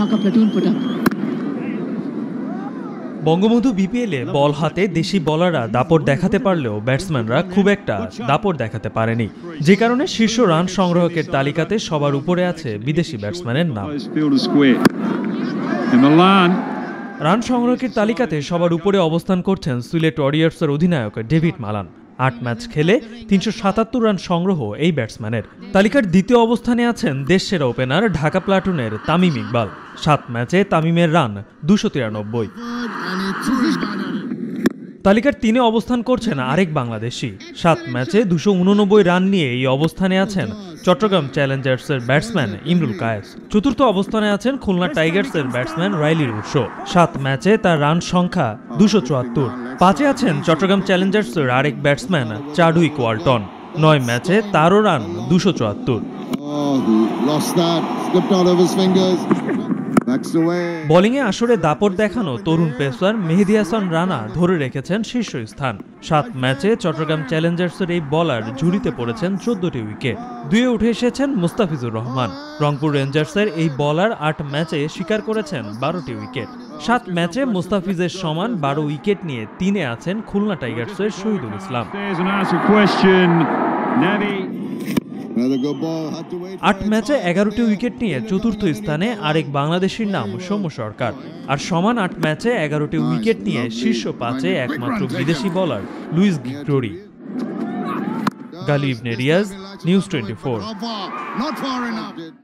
Dhaka platoon put Bangabandhu বিপিএলে বল হাতে দেশি বলাররা দাপট দেখাতে পারলেও ব্যাটসম্যানরা খুব একটা দাপট দেখাতে পারেনি যে কারণে শীর্ষ রান সংগ্রাহকের তালিকাতে সবার উপরে আছে বিদেশি ব্যাটসম্যানের নাম রান সংগ্রহকের তালিকাতে সবার উপরে অবস্থান করছেন সিলেট ওয়ারিয়ার্সের অধিনায়ক ডেভিড মালান আট ম্যাচ খেলে তিনশো সাতাত্তর রান সংগ্রহ এই ব্যাটসম্যানের তালিকার দ্বিতীয় অবস্থানে আছেন দেশ সেরা ওপেনার ঢাকা প্লাটুনের তামিম ইকবাল সাত ম্যাচে তামিমের রান দুশো তিরানব্বই তালিকার তিনে অবস্থান করছেন আরেক বাংলাদেশি সাত ম্যাচে দুশো উননব্বই রান নিয়ে এই অবস্থানে আছেন চট্টগ্রাম চ্যালেঞ্জার্সের ব্যাটসম্যান ইমরুল কায়েস চতুর্থ অবস্থানে আছেন খুলনা টাইগার্সের ব্যাটসম্যান রাইলি রুশো সাত ম্যাচে তার রান সংখ্যা দুশো চুয়াত্তর পাঁচে আছেন চট্টগ্রাম চ্যালেঞ্জার্সের আরেক ব্যাটসম্যান চাডুই কোয়ালটন নয় ম্যাচে তারও রান দুশো চুয়াত্তর oh, বোলিংয়ে আসরে দাপট দেখানো তরুণ পেসার মেহেদি হাসান রানা ধরে রেখেছেন শীর্ষস্থান সাত ম্যাচে চট্টগ্রাম চ্যালেঞ্জার্সের এই বলার ঝুড়িতে পড়েছেন চোদ্দটি উইকেট দুয়ে উঠে এসেছেন মুস্তাফিজুর রহমান রংপুর রেঞ্জার্সের এই বলার আট ম্যাচে স্বীকার করেছেন বারোটি উইকেট সাত ম্যাচে মুস্তাফিজের সমান বারো উইকেট নিয়ে তিনে আছেন খুলনা টাইগার্সের শহীদুল ইসলাম আট ম্যাচে এগারোটি উইকেট নিয়ে চতুর্থ স্থানে আরেক বাংলাদেশের নাম সৌম্য সরকার আর সমান আট ম্যাচে এগারোটি উইকেট নিয়ে শীর্ষ পাঁচে একমাত্র বিদেশি বলার লুইস গ্রিক্টোরি গালিব নেরিয়াজ নিউজ টোয়েন্টি